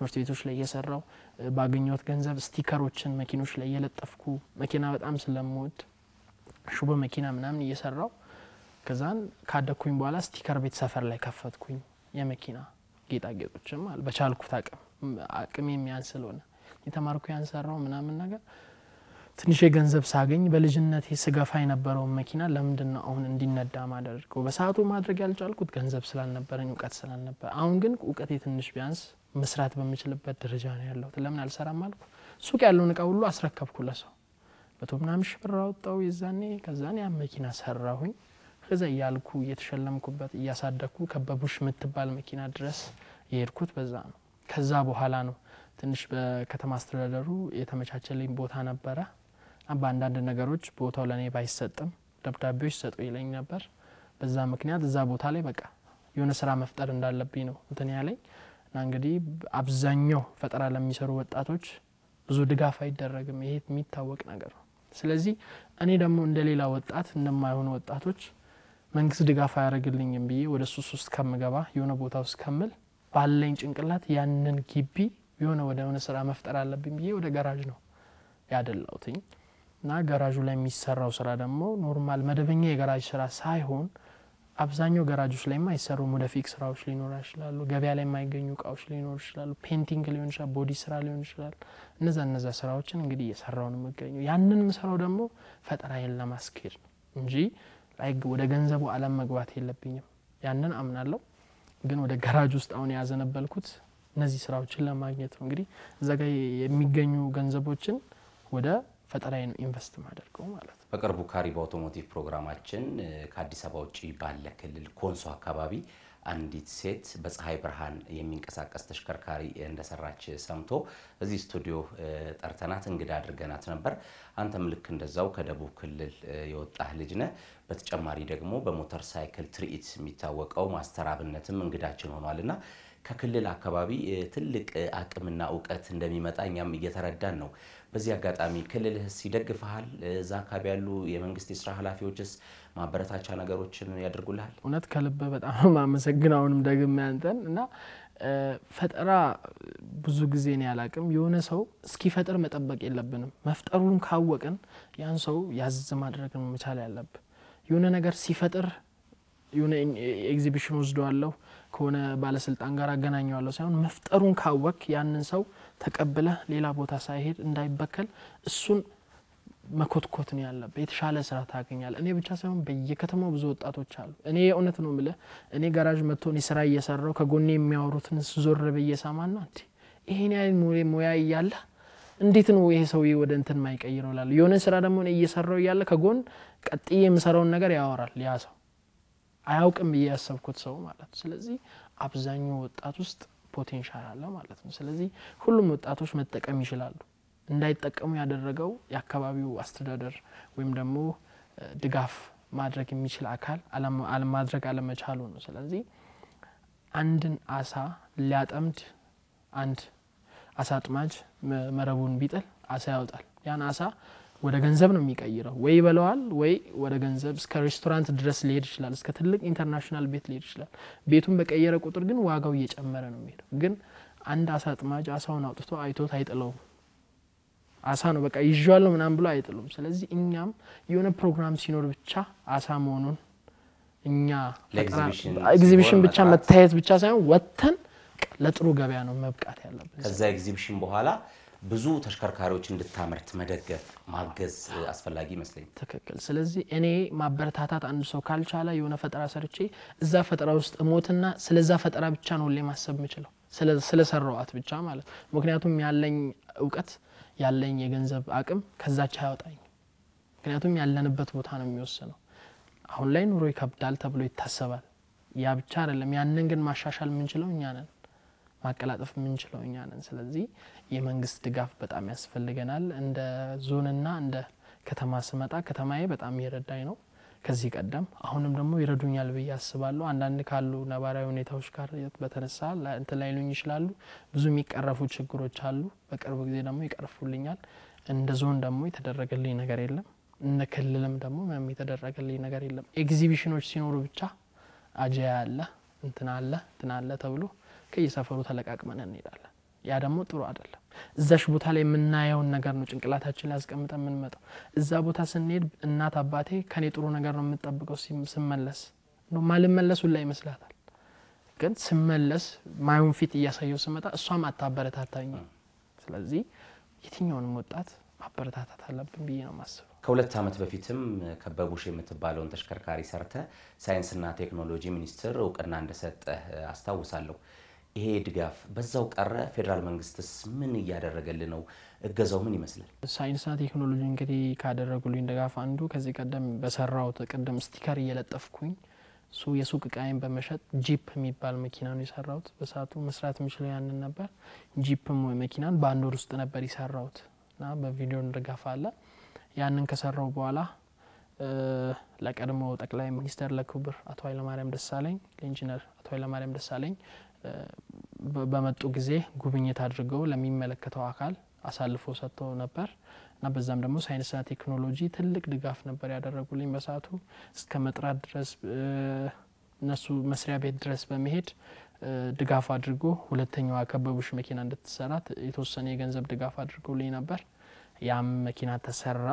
ትምህርት ቤቶች ላይ እየሰራው ባገኘሁት ገንዘብ ስቲከሮችን መኪኖች ላይ እየለጠፍኩ መኪና በጣም ስለምወድ ሹበ መኪና ምናምን እየሰራው ከዛን ካደግኩኝ በኋላ ስቲከር ቤት ሰፈር ላይ ከፈትኩኝ የመኪና ጌጣጌጦችም አለ በቻልኩት አቅም አቅም የሚያን ስለሆነ የተማርኩ ያንሰራው ምናምን ነገር ትንሽ የገንዘብ ሳገኝ በልጅነት ስገፋ የነበረውን መኪና ለምንድን ነው አሁን እንዲነዳ ማደርገው? በሰአቱ ማድረግ ያልቻልኩት ገንዘብ ስላልነበረኝ እውቀት ስላልነበረ፣ አሁን ግን እውቀቴ ትንሽ ቢያንስ መስራት በምችልበት ደረጃ ነው ያለሁት። ለምን አልሰራም አልኩ። ሱቅ ያለውን እቃ ሁሉ አስረከብኩ ለሰው መቶ ምናምን ሺህ ብር አወጣው የዛኔ። ከዛኔ ያ መኪና ሰራሁኝ። ከዛ እያልኩ እየተሸለምኩበት እያሳደግኩ ከበቡሽ የምትባል መኪና ድረስ የሄድኩት በዛ ነው። ከዛ በኋላ ነው ትንሽ በከተማ አስተዳደሩ የተመቻቸልኝ ቦታ ነበረ። በአንዳንድ ነገሮች ቦታው ለእኔ ባይሰጥም ደብዳቤዎች ሰጡ ይለኝ ነበር። በዛ ምክንያት እዛ ቦታ ላይ በቃ የሆነ ስራ መፍጠር እንዳለብኝ ነው እንትን ያለኝ። እና እንግዲህ አብዛኛው ፈጠራ ለሚሰሩ ወጣቶች ብዙ ድጋፍ አይደረግም። ይሄ የሚታወቅ ነገር ነው። ስለዚህ እኔ ደግሞ እንደ ሌላ ወጣት እንደማይሆኑ ወጣቶች መንግስት ድጋፍ አያደርግልኝም ብዬ ወደ ሱስ ውስጥ ከምገባ የሆነ ቦታ ውስጥ ከምል ባለኝ ጭንቅላት ያንን ግቢ የሆነ ወደ ሆነ ስራ መፍጠር አለብኝ ብዬ ወደ ገራዥ ነው ያደላውትኝ እና ገራዡ ላይ የሚሰራው ስራ ደግሞ ኖርማል መደበኛ የገራዥ ስራ ሳይሆን አብዛኛው ገራጆች ላይ የማይሰሩ ወደ ፊክ ስራዎች ሊኖር ይችላሉ። ገበያ ላይ የማይገኙ እቃዎች ሊኖር ይችላሉ። ፔንቲንግ ሊሆን ይችላል፣ ቦዲ ስራ ሊሆን ይችላል። እነዛ እነዛ ስራዎችን እንግዲህ እየሰራው ነው የሚገኘው ያንን የምሰራው ደግሞ ፈጠራዬን ለማስኬድ ነው እንጂ ላይ ወደ ገንዘቡ አለም መግባት የለብኝም። ያንን አምናለሁ። ግን ወደ ገራጅ ውስጥ አሁን ያዘነበልኩት እነዚህ ስራዎችን ለማግኘት ነው። እንግዲህ እዛ ጋር የሚገኙ ገንዘቦችን ወደ ፈጠራዬን ኢንቨስት ማደርገው ማለት ነው። በቅርቡ ካሪብ አውቶሞቲቭ ፕሮግራማችን ከአዲስ አበባ ውጭ ባለ ክልል ኮንሶ አካባቢ አንዲት ሴት በፀሐይ ብርሃን የሚንቀሳቀስ ተሽከርካሪ እንደሰራች ሰምቶ እዚህ ስቱዲዮ ጠርተናት እንግዳ አድርገናት ነበር። አንተም ልክ እንደዛው ከደቡብ ክልል የወጣህ ልጅ ነህ። በተጨማሪ ደግሞ በሞተር ሳይክል ትርኢት የሚታወቀው ማስተር አብነትም እንግዳችን ሆኗልና ከክልል አካባቢ ትልቅ አቅምና እውቀት እንደሚመጣ እኛም እየተረዳን ነው። በዚህ አጋጣሚ ክልልህስ ይደግፍሃል? እዛ አካባቢ ያሉ የመንግስት የስራ ኃላፊዎችስ ማበረታቻ ነገሮችን ያደርጉልሃል? እውነት ከልብ በጣም አሁንም ደግም ያንተን እና ፈጠራ ብዙ ጊዜ ነው ያላቅም። የሆነ ሰው እስኪፈጥር መጠበቅ የለብንም። መፍጠሩን ካወቅን ያን ሰው ያዝ ማድረግ መቻል ያለብን የሆነ ነገር ሲፈጥር የሆነ ኤግዚቢሽን ወስደዋለሁ ከሆነ ባለስልጣን ጋር አገናኘዋለሁ ሳይሆን መፍጠሩን ካወክ ያንን ሰው ተቀብለ ሌላ ቦታ ሳይሄድ እንዳይበከል እሱን መኮትኮት ነው ያለብህ። የተሻለ ስራ ታገኛለ እኔ ብቻ ሳይሆን በየከተማው ብዙ ወጣቶች አሉ። እኔ የእውነት ነው ምለ እኔ ጋራዥ መጥቶ እኔ ስራ እየሰራው ከጎኔ የሚያወሩትን ዞር ብዬ ሰማ ሰማና ይሄን ያህል ሙያ እያለህ እንዴት ነው ይሄ ሰውዬ ወደ እንትን ማይቀይረው ላለ የሆነ ስራ ደግሞ እየሰራው እያለ ከጎን ቀጥዬ የምሰራውን ነገር ያወራል ያ ሰው አያውቅም ብዬ ያሰብኩት ሰው ማለት ስለዚህ አብዛኛው ወጣት ውስጥ ፖቴንሻል አለ ማለት ነው ስለዚህ ሁሉም ወጣቶች መጠቀም ይችላሉ እንዳይጠቀሙ ያደረገው የአካባቢው አስተዳደር ወይም ደግሞ ድጋፍ ማድረግ የሚችል አካል ማድረግ አለመቻሉ ነው ስለዚህ አንድን አሳ ሊያጠምድ አንድ አሳ አጥማጅ መረቡን ቢጥል አሳ ያወጣል። ያን አሳ ወደ ገንዘብ ነው የሚቀይረው። ወይ ይበለዋል፣ ወይ ወደ ገንዘብ እስከ ሬስቶራንት ድረስ ሊሄድ ይችላል። እስከ ትልቅ ኢንተርናሽናል ቤት ሊሄድ ይችላል። ቤቱን በቀየረ ቁጥር ግን ዋጋው እየጨመረ ነው የሚሄደው። ግን አንድ አሳ አጥማጅ አሳውን አውጥቶ አይቶት አይጥለውም። አሳ ነው በቃ ይዣለሁ ምናም ብሎ አይጥሉም። ስለዚህ እኛም የሆነ ፕሮግራም ሲኖር ብቻ አሳ መሆኑን እኛ ኤግዚቢሽን ብቻ መታየት ብቻ ሳይሆን ወጥተን ለጥሩ ገበያ ነው መብቃት ያለብን። ከዛ ኤግዚቢሽን በኋላ ብዙ ተሽከርካሪዎች እንድታመርት መደገፍ ማገዝ አስፈላጊ ይመስለኝ። ትክክል። ስለዚህ እኔ ማበረታታት አንድ ሰው ካልቻለ የሆነ ፈጠራ ሰርቼ እዛ ፈጠራ ውስጥ እሞትና ስለዛ ፈጠራ ብቻ ነው ሁሌ ማሰብ የምችለው ስለሰራዋት ብቻ ማለት ምክንያቱም ያለኝ እውቀት ያለኝ የገንዘብ አቅም ከዛች አያወጣኝ። ምክንያቱም ያለንበት ቦታ ነው የሚወስነው። አሁን ላይ ኑሮ ይከብዳል ተብሎ ይታሰባል። ያ ብቻ አይደለም። ያንን ግን ማሻሻል የምንችለው እኛ ነን። ማቀላጠፍ የምንችለው እኛ ነን። ስለዚህ የመንግስት ድጋፍ በጣም ያስፈልገናል። እንደ ዞንና እንደ ከተማ ስመጣ ከተማዬ በጣም እየረዳኝ ነው ከዚህ ቀደም አሁንም ደግሞ ይረዱኛል ብዬ አስባለሁ። አንዳንድ ካሉ ነባራዊ ሁኔታዎች ጋር በተነሳ እንትን ላይሉኝ ይችላሉ። ብዙ የሚቀረፉ ችግሮች አሉ። በቅርብ ጊዜ ደግሞ ይቀርፉልኛል። እንደ ዞን ደግሞ የተደረገልኝ ነገር የለም። እንደ ክልልም ደግሞ ምንም የተደረገልኝ ነገር የለም። ኤግዚቢሽኖች ሲኖሩ ብቻ አጃ አለ እንትን አለ አለ ተብሎ ከየሰፈሩ ተለቃቅመን እንሄዳለን። ያ ደግሞ ጥሩ አይደለም። እዛሽ ቦታ ላይ የምናየውን ነገር ነው ጭንቅላታችን ላይ አስቀምጠ የምንመጣው። እዛ ቦታ ስንሄድ እናት አባቴ ከኔ ጥሩ ነገር ነው የምጠብቀው ስመለስ ማልመለሱ ላይ ይመስላታል። ግን ስመለስ ማዩን ፊት እያሳየው ስመጣ እሷም አታበረታታኝ። ስለዚህ የትኛውንም ወጣት ማበረታታት አለብን ብዬ ነው ማስበው። ከሁለት ዓመት በፊትም ከበቡሽ የምትባለውን ተሽከርካሪ ሰርተ ሳይንስና ቴክኖሎጂ ሚኒስቴር እውቅና እንደሰጠ አስታውሳለሁ። ይሄ ድጋፍ በዛው ቀረ? ፌዴራል መንግስትስ ምን እያደረገልን ነው? እገዛው ምን ይመስላል? ሳይንስና ቴክኖሎጂ እንግዲህ ካደረጉልኝ ድጋፍ አንዱ ከዚህ ቀደም በሰራው ቅድም ስቲከር እየለጠፍኩኝ እሱ የሱቅ እቃይን በመሸጥ ጂፕ የሚባል መኪና ነው የሰራሁት። በሰዓቱ መስራት የምችለው ያንን ነበር። ጂፕ መኪናን በአንድ ወር ውስጥ ነበር የሰራሁት እና በቪዲዮ ድጋፍ አለ። ያንን ከሰራው በኋላ ለቀድሞ ጠቅላይ ሚኒስተር ለክቡር አቶ ኃይለማርያም ደሳለኝ ለኢንጂነር አቶ ኃይለማርያም ደሳለኝ በመጡ ጊዜ ጉብኝት አድርገው ለሚመለከተው አካል አሳልፎ ሰጥተው ነበር እና በዛም ደግሞ ሳይንስና ቴክኖሎጂ ትልቅ ድጋፍ ነበር ያደረጉልኝ በሰዓቱ እስከ መጥራት ድረስ እነሱ መስሪያ ቤት ድረስ በመሄድ ድጋፍ አድርጎ ሁለተኛዋ ከበቡሽ መኪና እንድትሰራት የተወሰነ የገንዘብ ድጋፍ አድርገውልኝ ነበር። ያም መኪና ተሰራ።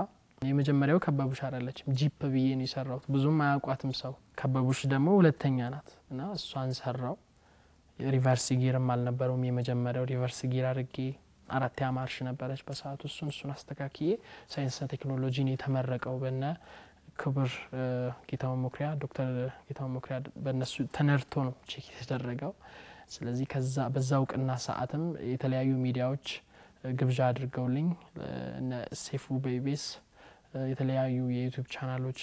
የመጀመሪያው ከበቡሽ አይደለችም፣ ጂፕ ብዬ ነው የሰራሁት። ብዙም አያውቋትም ሰው። ከበቡሽ ደግሞ ሁለተኛ ናት እና እሷን ሰራው። ሪቨርስ ጊርም አልነበረውም የመጀመሪያው ሪቨርስ ጊር አድርጌ አራት ያማርሽ ነበረች በሰዓቱ እሱን እሱን አስተካክዬ ሳይንስና ቴክኖሎጂን የተመረቀው በነ ክቡር ጌታው መኩሪያ ዶክተር ጌታው መኩሪያ በእነሱ ተነድቶ ነው ቼክ የተደረገው። ስለዚህ ከዛ በዛ እውቅና ሰዓትም የተለያዩ ሚዲያዎች ግብዣ አድርገውልኝ እነ ሴፉ ቤቤስ የተለያዩ የዩቱብ ቻናሎች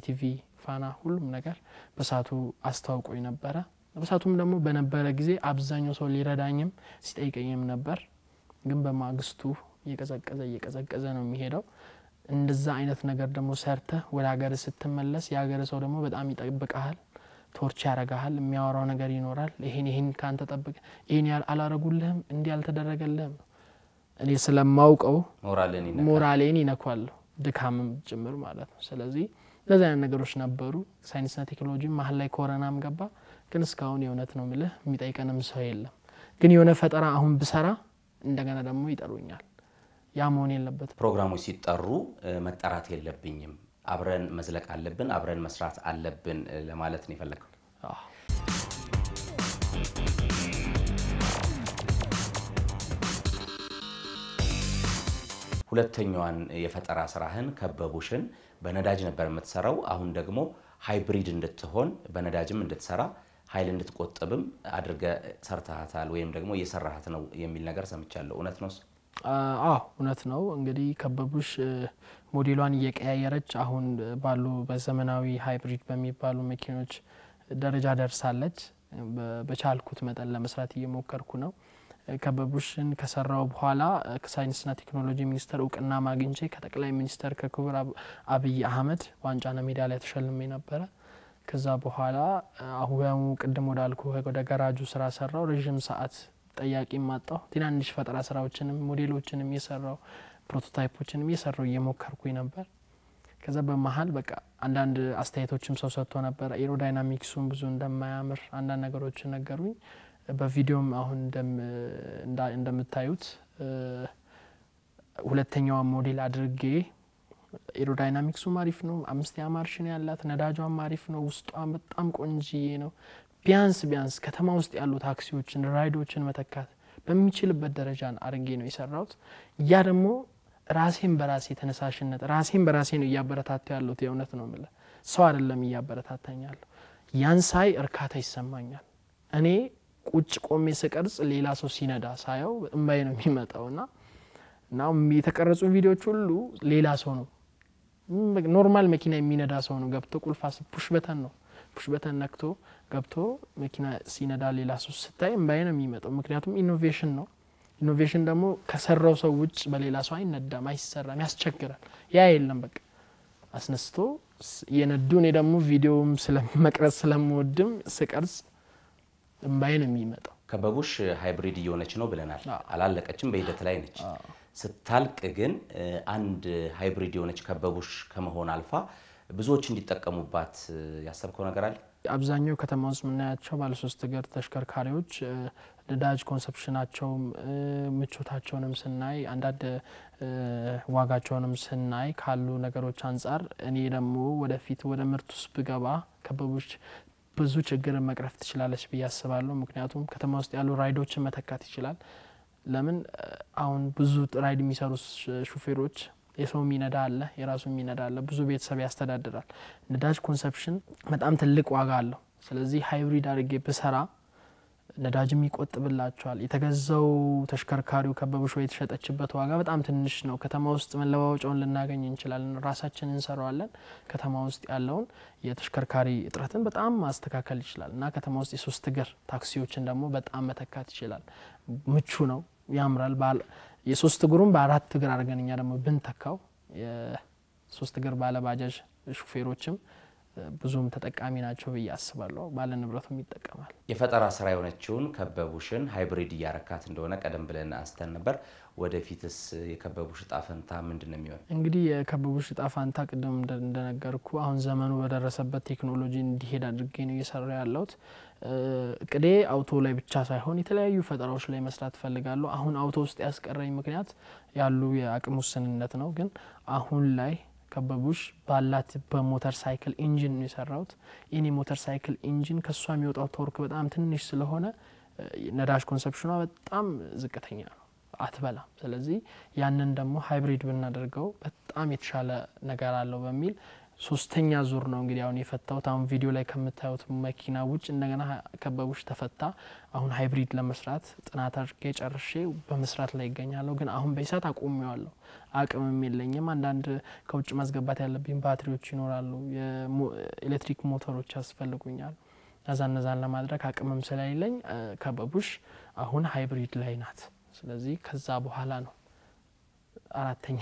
ኢቲቪ፣ ፋና ሁሉም ነገር በሰአቱ አስተዋውቆኝ ነበረ። እርሳቱም ደግሞ በነበረ ጊዜ አብዛኛው ሰው ሊረዳኝም ሲጠይቀኝም ነበር። ግን በማግስቱ እየቀዘቀዘ እየቀዘቀዘ ነው የሚሄደው። እንደዛ አይነት ነገር ደግሞ ሰርተ ወደ ሀገር ስትመለስ የሀገር ሰው ደግሞ በጣም ይጠብቀሃል፣ ቶርች ያረጋሃል፣ የሚያወራው ነገር ይኖራል። ይሄን ይሄን ከአንተ ጠብቀ ይሄን አላረጉልህም፣ እንዲ አልተደረገልህም። እኔ ስለማውቀው ሞራሌን ይነኳለሁ፣ ድካምም ጭምር ማለት ነው። ስለዚህ እንደዚህ አይነት ነገሮች ነበሩ። ሳይንስና ቴክኖሎጂ መሀል ላይ ኮረናም ገባ። ግን እስካሁን የእውነት ነው ምልህ የሚጠይቀንም ሰው የለም። ግን የሆነ ፈጠራ አሁን ብሰራ እንደገና ደግሞ ይጠሩኛል። ያ መሆን የለበትም። ፕሮግራሞች ሲጠሩ መጠራት የለብኝም፣ አብረን መዝለቅ አለብን፣ አብረን መስራት አለብን ለማለት ነው የፈለግከው? ሁለተኛዋን የፈጠራ ስራህን ከበቡሽን በነዳጅ ነበር የምትሰራው። አሁን ደግሞ ሃይብሪድ እንድትሆን በነዳጅም እንድትሰራ ኃይል እንድትቆጥብም አድርገ ሰርተሃታል ወይም ደግሞ እየሰራሃት ነው የሚል ነገር ሰምቻለሁ። እውነት ነው? አዎ እውነት ነው። እንግዲህ ከበቡሽ ሞዴሏን እየቀያየረች አሁን ባሉ በዘመናዊ ሃይብሪድ በሚባሉ መኪኖች ደረጃ ደርሳለች። በቻልኩት መጠን ለመስራት እየሞከርኩ ነው። ከበቡሽን ከሰራው በኋላ ከሳይንስና ቴክኖሎጂ ሚኒስቴር እውቅና ማግኝቼ ከጠቅላይ ሚኒስተር ከክቡር አብይ አህመድ ዋንጫና ሜዳሊያ ተሸልሜ ነበረ። ከዛ በኋላ አሁኑ ቅድም ወዳልኩ ወደ ገራጁ ስራ ሰራው። ረዥም ሰዓት ጠያቂ ማጣው ትናንሽ ፈጠራ ስራዎችንም ሞዴሎችንም የሰራው ፕሮቶታይፖችንም የሰራው እየሞከርኩኝ ነበር። ከዛ በመሀል በቃ አንዳንድ አስተያየቶችም ሰው ሰጥቶ ነበር። ኤሮዳይናሚክሱን ብዙ እንደማያምር አንዳንድ ነገሮች ነገሩኝ። በቪዲዮም አሁን እንደምታዩት ሁለተኛዋ ሞዴል አድርጌ ኤሮዳይናሚክሱም አሪፍ ነው። አምስት ማርሽን ያላት ነዳጇም አሪፍ ነው። ውስጧም በጣም ቆንጅዬ ነው። ቢያንስ ቢያንስ ከተማ ውስጥ ያሉ ታክሲዎችን፣ ራይዶችን መተካት በሚችልበት ደረጃን አድርጌ ነው የሰራሁት። ያ ደግሞ ራሴን በራሴ ተነሳሽነት ራሴን በራሴ ነው እያበረታታ ያለሁት። የእውነት ነው ምለ ሰው አይደለም እያበረታታኛለሁ። ያን ሳይ እርካታ ይሰማኛል። እኔ ቁጭ ቆሜ ስቀርጽ ሌላ ሰው ሲነዳ ሳየው እምባዬ ነው የሚመጣው እና እና የተቀረጹ ቪዲዮዎች ሁሉ ሌላ ሰው ነው ኖርማል መኪና የሚነዳ ሰው ነው ገብቶ ቁልፋ ፑሽ በተን ነው ፑሽ በተን ነክቶ ገብቶ መኪና ሲነዳ ሌላ ሰው ስታይ እምባይ ነው የሚመጣው። ምክንያቱም ኢኖቬሽን ነው። ኢኖቬሽን ደግሞ ከሰራው ሰው ውጭ በሌላ ሰው አይነዳም፣ አይሰራም፣ ያስቸግራል። ያ የለም በቃ አስነስቶ የነዱ እኔ ደግሞ ቪዲዮም ስለመቅረጽ ስለምወድም ስቀርጽ እምባይ ነው የሚመጣው። ከበቡሽ ሃይብሪድ እየሆነች ነው ብለናል። አላለቀችም፣ በሂደት ላይ ነች። ስታልቅ ግን አንድ ሃይብሪድ የሆነች ከበቡሽ ከመሆን አልፋ ብዙዎች እንዲጠቀሙባት ያሰብከው ነገር አለ? አብዛኛው ከተማ ውስጥ የምናያቸው ባለሶስት እግር ተሽከርካሪዎች ነዳጅ ኮንሰፕሽናቸውም ምቾታቸውንም ስናይ አንዳንድ ዋጋቸውንም ስናይ ካሉ ነገሮች አንጻር እኔ ደግሞ ወደፊት ወደ ምርት ውስጥ ብገባ ከበቦች ብዙ ችግርን መቅረፍ ትችላለች ብዬ አስባለሁ። ምክንያቱም ከተማ ውስጥ ያሉ ራይዶችን መተካት ይችላል። ለምን አሁን ብዙ ራይድ የሚሰሩ ሹፌሮች የሰው ሚነዳ አለ፣ የራሱ ሚነዳ አለ፣ ብዙ ቤተሰብ ያስተዳድራል። ነዳጅ ኮንሰፕሽን በጣም ትልቅ ዋጋ አለው። ስለዚህ ሃይብሪድ አድርጌ ብሰራ ነዳጅም ይቆጥብላቸዋል። የተገዛው ተሽከርካሪው ከበብሾ የተሸጠችበት ዋጋ በጣም ትንሽ ነው። ከተማ ውስጥ መለዋወጫውን ልናገኝ እንችላለን። ራሳችን እንሰራዋለን። ከተማ ውስጥ ያለውን የተሽከርካሪ እጥረትን በጣም ማስተካከል ይችላል እና ከተማ ውስጥ የሶስት እግር ታክሲዎችን ደግሞ በጣም መተካት ይችላል። ምቹ ነው፣ ያምራል። የሶስት እግሩን በአራት እግር አድርገን እኛ ደግሞ ብንተካው የሶስት እግር ባለ ባጃጅ ሹፌሮችም ብዙም ተጠቃሚ ናቸው ብዬ አስባለሁ። ባለ ንብረቱም ይጠቀማል። የፈጠራ ስራ የሆነችውን ከበቡሽን ሃይብሪድ እያረካት እንደሆነ ቀደም ብለን አንስተን ነበር። ወደፊትስ የከበቡሽ እጣ ፈንታ ምንድን ነው የሚሆን? እንግዲህ የከበቡሽ እጣ ፈንታ ቅድም እንደነገርኩ አሁን ዘመኑ በደረሰበት ቴክኖሎጂ እንዲሄድ አድርጌ ነው እየሰራ ያለሁት። ቅዴ አውቶ ላይ ብቻ ሳይሆን የተለያዩ ፈጠራዎች ላይ መስራት ትፈልጋለሁ አሁን አውቶ ውስጥ ያስቀረኝ ምክንያት ያሉ የአቅም ውስንነት ነው። ግን አሁን ላይ ከበቡሽ ባላት በሞተር ሳይክል ኢንጂን ነው የሰራሁት። የኔ ሞተር ሳይክል ኢንጂን ከእሷ የሚወጣው ተወርክ በጣም ትንሽ ስለሆነ ነዳጅ ኮንሰፕሽኗ በጣም ዝቅተኛ ነው፣ አትበላም። ስለዚህ ያንን ደግሞ ሃይብሪድ ብናደርገው በጣም የተሻለ ነገር አለው በሚል ሶስተኛ ዙር ነው እንግዲህ አሁን የፈታሁት። አሁን ቪዲዮ ላይ ከምታዩት መኪና ውጭ እንደገና ከበቡሽ ተፈታ። አሁን ሃይብሪድ ለመስራት ጥናት አድርጌ ጨርሼ በመስራት ላይ ይገኛለሁ። ግን አሁን በሳት አቁሜዋለሁ፣ አቅምም የለኝም። አንዳንድ ከውጭ ማስገባት ያለብኝ ባትሪዎች ይኖራሉ፣ የኤሌክትሪክ ሞተሮች ያስፈልጉኛል። ነዛ ነዛን ለማድረግ አቅምም ስለሌለኝ ከበቡሽ አሁን ሃይብሪድ ላይ ናት። ስለዚህ ከዛ በኋላ ነው አራተኛ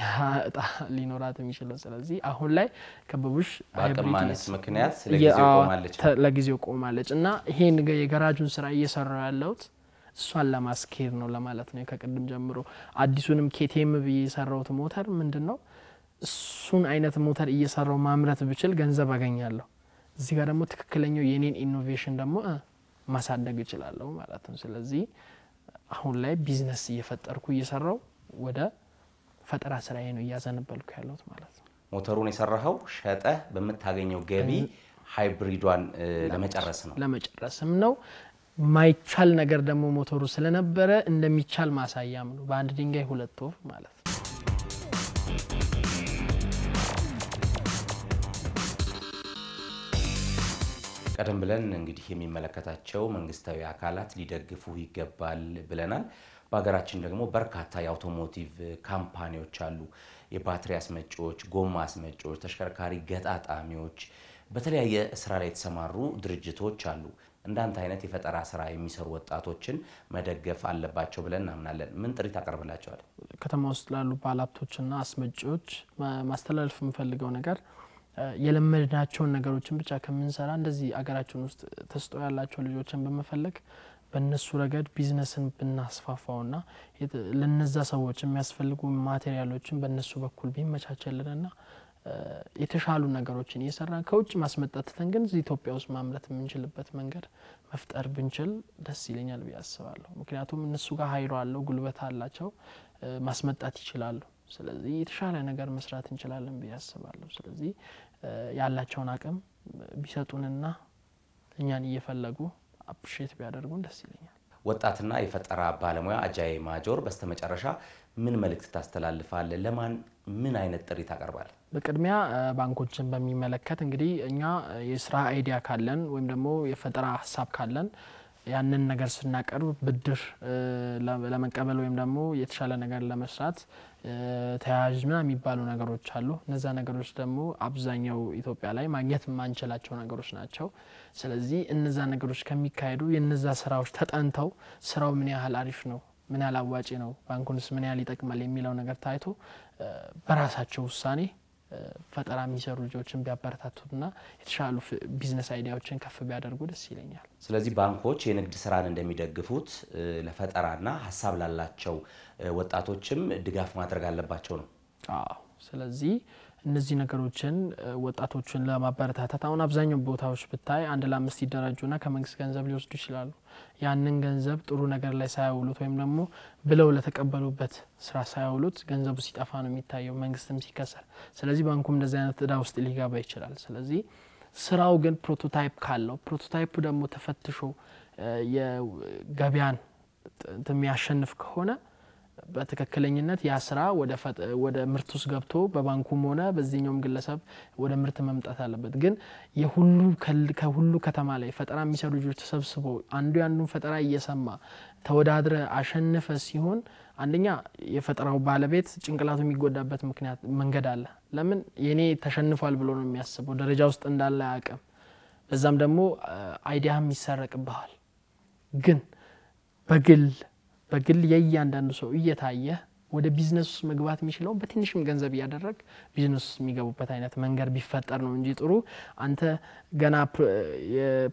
እጣ ሊኖራት የሚችለው። ስለዚህ አሁን ላይ ከበቡሽ በአቅም ምክንያት ለጊዜው ቆማለች እና ይሄን የገራጁን ስራ እየሰራው ያለሁት እሷን ለማስኬድ ነው ለማለት ነው። ከቅድም ጀምሮ አዲሱንም ኬቴም ብዬ የሰራሁት ሞተር ምንድን ነው እሱን አይነት ሞተር እየሰራው ማምረት ብችል ገንዘብ አገኛለሁ። እዚህ ጋር ደግሞ ትክክለኛው የኔን ኢኖቬሽን ደግሞ ማሳደግ እችላለሁ ማለት ነው። ስለዚህ አሁን ላይ ቢዝነስ እየፈጠርኩ እየሰራው ወደ ፈጠራ ስራዬ ነው እያዘነበልኩ ያለሁት ማለት ነው። ሞተሩን የሰራኸው ሸጠህ በምታገኘው ገቢ ሃይብሪዷን ለመጨረስ ነው ለመጨረስም ነው። ማይቻል ነገር ደግሞ ሞተሩ ስለነበረ እንደሚቻል ማሳያም ነው። በአንድ ድንጋይ ሁለት ወፍ ማለት ነው። ቀደም ብለን እንግዲህ የሚመለከታቸው መንግስታዊ አካላት ሊደግፉ ይገባል ብለናል። በሀገራችን ደግሞ በርካታ የአውቶሞቲቭ ካምፓኒዎች አሉ። የባትሪ አስመጪዎች፣ ጎማ አስመጪዎች፣ ተሽከርካሪ ገጣጣሚዎች፣ በተለያየ ስራ ላይ የተሰማሩ ድርጅቶች አሉ። እንዳንተ አይነት የፈጠራ ስራ የሚሰሩ ወጣቶችን መደገፍ አለባቸው ብለን እናምናለን። ምን ጥሪት አቀርብላቸዋል ከተማ ውስጥ ላሉ ባለሀብቶችና አስመጪዎች ማስተላለፍ የምፈልገው ነገር የለመድናቸውን ነገሮችን ብቻ ከምንሰራ እንደዚህ አገራችን ውስጥ ተስጦ ያላቸው ልጆችን በመፈለግ በእነሱ ረገድ ቢዝነስን ና ለነዛ ሰዎች የሚያስፈልጉ ማቴሪያሎችን በእነሱ በኩል ቢመቻቸልንና የተሻሉ ነገሮችን እየሰራን ከውጭ ማስመጣት ግን እዚህ ኢትዮጵያ ውስጥ ማምረት የምንችልበት መንገድ መፍጠር ብንችል ደስ ይለኛል ብዬ አስባለሁ። ምክንያቱም እነሱ ጋር ሀይሎ አለው፣ ጉልበት አላቸው፣ ማስመጣት ይችላሉ። ስለዚህ የተሻለ ነገር መስራት እንችላለን ብዬ አስባለሁ። ስለዚህ ያላቸውን አቅም ቢሰጡንና እኛን እየፈለጉ አፕሪሼት ቢያደርጉን ደስ ይለኛል። ወጣትና የፈጠራ ባለሙያ አጃይ ማጆር፣ በስተመጨረሻ ምን መልእክት ታስተላልፋለ? ለማን ምን አይነት ጥሪ ታቀርባል? በቅድሚያ ባንኮችን በሚመለከት እንግዲህ እኛ የስራ አይዲያ ካለን ወይም ደግሞ የፈጠራ ሀሳብ ካለን ያንን ነገር ስናቀርብ ብድር ለመቀበል ወይም ደግሞ የተሻለ ነገር ለመስራት ተያያዥ ምና የሚባሉ ነገሮች አሉ። እነዛ ነገሮች ደግሞ አብዛኛው ኢትዮጵያ ላይ ማግኘት የማንችላቸው ነገሮች ናቸው። ስለዚህ እነዛ ነገሮች ከሚካሄዱ የነዛ ስራዎች ተጠንተው ስራው ምን ያህል አሪፍ ነው፣ ምን ያህል አዋጪ ነው፣ ባንኩንስ ምን ያህል ይጠቅማል የሚለው ነገር ታይቶ በራሳቸው ውሳኔ ፈጠራ የሚሰሩ ልጆችን ቢያበረታቱና የተሻሉ ቢዝነስ አይዲያዎችን ከፍ ቢያደርጉ ደስ ይለኛል። ስለዚህ ባንኮች የንግድ ስራን እንደሚደግፉት ለፈጠራና ሀሳብ ላላቸው ወጣቶችም ድጋፍ ማድረግ አለባቸው ነው። አዎ ስለዚህ እነዚህ ነገሮችን ወጣቶችን ለማበረታታት አሁን አብዛኛው ቦታዎች ብታይ አንድ ለአምስት ይደራጁና ከመንግስት ገንዘብ ሊወስዱ ይችላሉ። ያንን ገንዘብ ጥሩ ነገር ላይ ሳያውሉት ወይም ደግሞ ብለው ለተቀበሉበት ስራ ሳያውሉት ገንዘቡ ሲጠፋ ነው የሚታየው፣ መንግስትም ሲከሰር። ስለዚህ ባንኩም እንደዚህ አይነት እዳ ውስጥ ሊገባ ይችላል። ስለዚህ ስራው ግን ፕሮቶታይፕ ካለው ፕሮቶታይፑ ደግሞ ተፈትሾ የገበያን የሚያሸንፍ ከሆነ በትክክለኝነት ያ ስራ ወደ ምርት ውስጥ ገብቶ በባንኩም ሆነ በዚህኛውም ግለሰብ ወደ ምርት መምጣት አለበት። ግን የሁሉ ከሁሉ ከተማ ላይ ፈጠራ የሚሰሩ ልጆች ተሰብስበው አንዱ ያንዱን ፈጠራ እየሰማ ተወዳድረ አሸንፈ ሲሆን አንደኛ የፈጠራው ባለቤት ጭንቅላቱ የሚጎዳበት ምክንያት መንገድ አለ። ለምን የኔ ተሸንፏል ብሎ ነው የሚያስበው፣ ደረጃ ውስጥ እንዳለ አያውቅም። በዛም ደግሞ አይዲያም ይሰረቅብሃል። ግን በግል በግል የእያንዳንዱ ሰው እየታየ ወደ ቢዝነስ ውስጥ መግባት የሚችለው በትንሽም ገንዘብ እያደረግ ቢዝነስ ውስጥ የሚገቡበት አይነት መንገድ ቢፈጠር ነው እንጂ ጥሩ አንተ ገና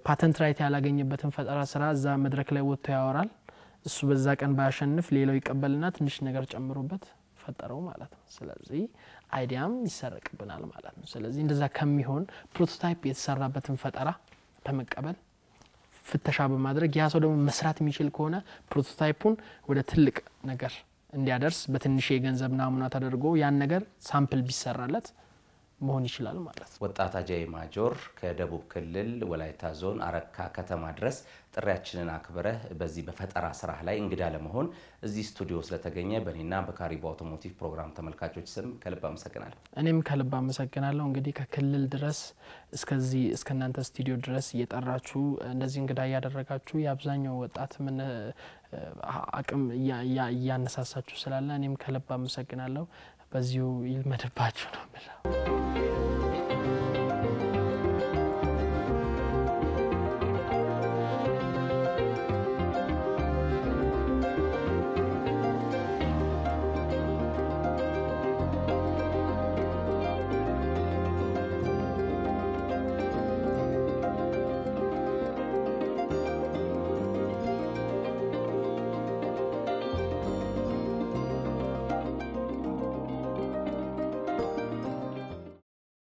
ፓተንት ራይት ያላገኘበትን ፈጠራ ስራ እዛ መድረክ ላይ ወጥቶ ያወራል። እሱ በዛ ቀን ባያሸንፍ ሌላው ይቀበልና ትንሽ ነገር ጨምሮበት ፈጠረው ማለት ነው። ስለዚህ አይዲያም ይሰረቅብናል ማለት ነው። ስለዚህ እንደዛ ከሚሆን ፕሮቶታይፕ የተሰራበትን ፈጠራ በመቀበል ፍተሻ በማድረግ ያ ሰው ደግሞ መስራት የሚችል ከሆነ ፕሮቶታይፑን ወደ ትልቅ ነገር እንዲያደርስ በትንሽ የገንዘብ ናሙና ተደርጎ ያን ነገር ሳምፕል ቢሰራለት መሆን ይችላል ማለት ነው። ወጣት አጃይ ማጆር ከደቡብ ክልል ወላይታ ዞን አረካ ከተማ ድረስ ጥሪያችንን አክብረህ በዚህ በፈጠራ ስራህ ላይ እንግዳ ለመሆን እዚህ ስቱዲዮ ስለተገኘ በእኔና በካሪቡ አውቶሞቲቭ ፕሮግራም ተመልካቾች ስም ከልብ አመሰግናለሁ። እኔም ከልብ አመሰግናለሁ። እንግዲህ ከክልል ድረስ እስከዚህ እስከ እናንተ ስቱዲዮ ድረስ እየጠራችሁ እንደዚህ እንግዳ እያደረጋችሁ የአብዛኛው ወጣት ምን አቅም እያነሳሳችሁ ስላለ እኔም ከልብ አመሰግናለሁ። በዚሁ ይልመድባችሁ ነው።